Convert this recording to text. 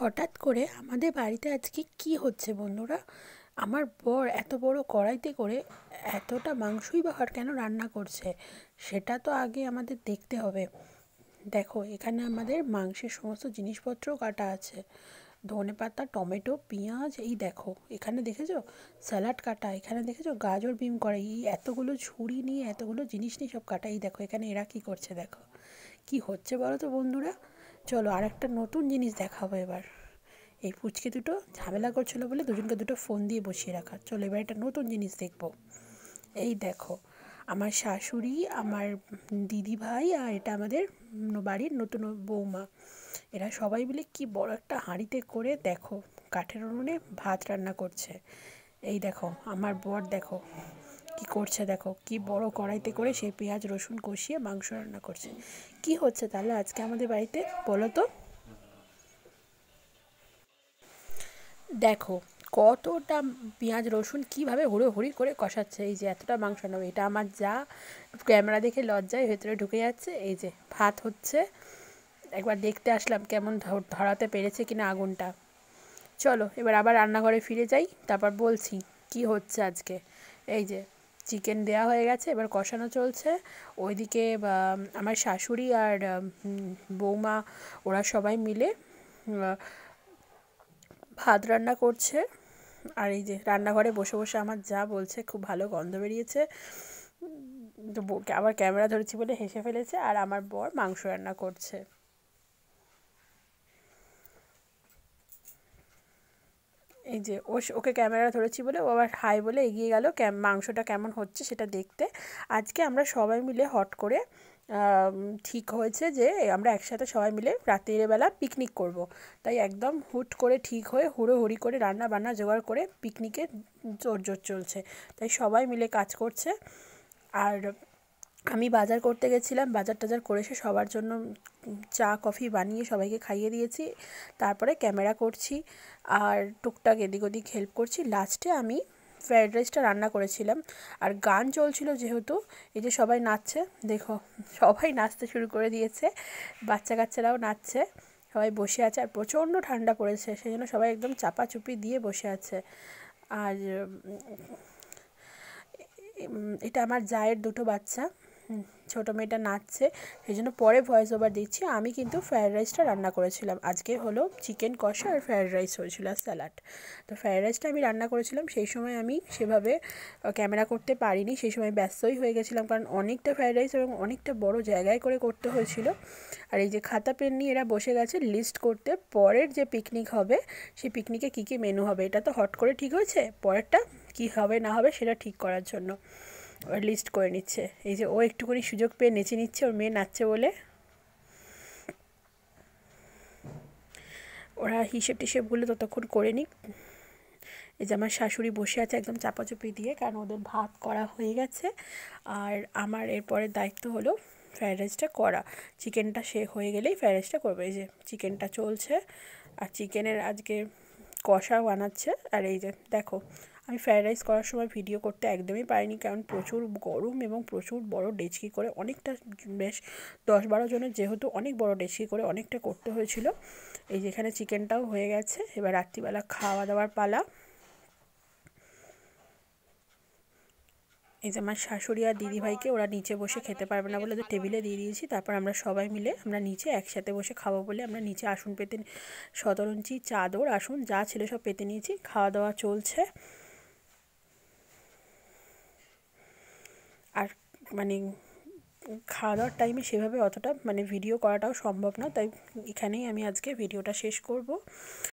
হঠাৎ করে আমাদের বাড়িতে আজকে কি হচ্ছে বন্ধুরা আমার বর এত বড় কড়াইতে করে এতটা মাংসই বা কেন রান্না করছে সেটা তো আগে আমাদের দেখতে হবে দেখো এখানে আমাদের মাংসের সমস্ত জিনিসপত্র কাটা আছে ধনে পাতা টমেটো পেঁয়াজ এই দেখো এখানে দেখেছো স্যালাড কাটা এখানে দেখেছো গাজর বিম করা এই এতগুলো ছুরি নিয়ে এতগুলো জিনিস নিয়ে সব কাটা এই দেখো এখানে এরা কি করছে দেখো কি হচ্ছে বলো তো বন্ধুরা চলো আর একটা নতুন জিনিস দেখাবো এবার এই পুচকে দুটো ঝামেলা করছিলো বলে দুজনকে দুটো ফোন দিয়ে বসিয়ে রাখা চলো এবার একটা নতুন জিনিস দেখবো এই দেখো আমার শাশুড়ি আমার দিদি ভাই আর এটা আমাদের বাড়ির নতুন বৌমা এরা সবাই মিলে কি বড় একটা হাঁড়িতে করে দেখো কাঠের উনুনে ভাত রান্না করছে এই দেখো আমার বর দেখো কি করছে দেখো কি বড় কড়াইতে করে সে পেঁয়াজ রসুন কষিয়ে মাংস রান্না করছে কি হচ্ছে তাহলে আজকে আমাদের বাড়িতে বলো তো দেখো কতটা পেঁয়াজ রসুন কীভাবে হুড়োহুড়ি করে কষাচ্ছে এই যে এতটা মাংস নেবে এটা আমার যা ক্যামেরা দেখে লজ্জায় ভেতরে ঢুকে যাচ্ছে এই যে ভাত হচ্ছে একবার দেখতে আসলাম কেমন ধরাতে পেরেছে কিনা আগুনটা চলো এবার আবার রান্নাঘরে ফিরে যাই তারপর বলছি কি হচ্ছে আজকে এই যে চিকেন দেয়া হয়ে গেছে এবার কষানো চলছে ওইদিকে আমার শাশুড়ি আর বৌমা ওরা সবাই মিলে ভাত রান্না করছে আর এই যে রান্নাঘরে বসে বসে আমার যা বলছে খুব ভালো গন্ধ বেরিয়েছে তো আবার ক্যামেরা ধরেছি বলে হেসে ফেলেছে আর আমার বর মাংস রান্না করছে এই যে ও ওকে ক্যামেরা ধরেছি বলে ও আবার হাই বলে এগিয়ে গেল মাংসটা কেমন হচ্ছে সেটা দেখতে আজকে আমরা সবাই মিলে হট করে ঠিক হয়েছে যে আমরা একসাথে সবাই মিলে বেলা পিকনিক করব। তাই একদম হুট করে ঠিক হয়ে হুড়োহুড়ি করে রান্না বান্না জোগাড় করে পিকনিকে জোর জোর চলছে তাই সবাই মিলে কাজ করছে আর আমি বাজার করতে গেছিলাম বাজার টাজার করে এসে সবার জন্য চা কফি বানিয়ে সবাইকে খাইয়ে দিয়েছি তারপরে ক্যামেরা করছি আর টুকটাক এদিক ওদিক হেল্প করছি লাস্টে আমি ফ্রায়েড রাইসটা রান্না করেছিলাম আর গান চলছিল যেহেতু এই যে সবাই নাচছে দেখো সবাই নাচতে শুরু করে দিয়েছে বাচ্চা কাচ্চারাও নাচছে সবাই বসে আছে আর প্রচণ্ড ঠান্ডা পড়েছে সেই জন্য সবাই একদম চাপাচুপি দিয়ে বসে আছে আর এটা আমার জায়ের দুটো বাচ্চা ছোটো মেয়েটা নাচছে সেই জন্য পরে ভয়েস ওভার দিচ্ছি আমি কিন্তু ফ্রায়েড রাইসটা রান্না করেছিলাম আজকে হলো চিকেন কষা আর ফ্রায়েড রাইস হয়েছিল আর স্যালাড তো ফ্রায়েড রাইসটা আমি রান্না করেছিলাম সেই সময় আমি সেভাবে ক্যামেরা করতে পারিনি সেই সময় ব্যস্তই হয়ে গেছিলাম কারণ অনেকটা ফ্রায়েড রাইস এবং অনেকটা বড় জায়গায় করে করতে হয়েছিল আর এই যে খাতা পেন নিয়ে এরা বসে গেছে লিস্ট করতে পরের যে পিকনিক হবে সেই পিকনিকে কী কী মেনু হবে এটা তো হট করে ঠিক হয়েছে পরেরটা কি হবে না হবে সেটা ঠিক করার জন্য লিস্ট করে নিচ্ছে এই যে ও একটুখানি সুযোগ পেয়ে নেচে নিচ্ছে ওর মেয়ে নাচছে বলে ওরা হিসেব টিসেবগুলো ততক্ষণ করে নিক এই যে আমার শাশুড়ি বসে আছে একদম চাপাচুপি দিয়ে কারণ ওদের ভাত করা হয়ে গেছে আর আমার এরপরের দায়িত্ব হলো ফ্রায়েড রাইসটা করা চিকেনটা সে হয়ে গেলেই ফ্রায়েড রাইসটা করবে এই যে চিকেনটা চলছে আর চিকেনের আজকে কষা বানাচ্ছে আর এই যে দেখো আমি ফ্রায়েড রাইস করার সময় ভিডিও করতে একদমই পারিনি কারণ প্রচুর গরম এবং প্রচুর বড় ডেচকি করে অনেকটা বেশ দশ বারো জনের যেহেতু অনেক বড় ডেচকি করে অনেকটা করতে হয়েছিল এই যেখানে চিকেনটাও হয়ে গেছে এবার রাত্রিবেলা খাওয়া দাওয়ার পালা এই যে আমার শাশুড়ি আর দিদিভাইকে ওরা নিচে বসে খেতে পারবে না বলে তো টেবিলে দিয়ে দিয়েছি তারপর আমরা সবাই মিলে আমরা নিচে একসাথে বসে খাবো বলে আমরা নিচে আসন পেতে সতরঞ্চি চাদর আসন যা ছিল সব পেতে নিয়েছি খাওয়া দাওয়া চলছে আর মানে খাওয়া দাওয়ার টাইমে সেভাবে অতটা মানে ভিডিও করাটাও সম্ভব না তাই এখানেই আমি আজকে ভিডিওটা শেষ করব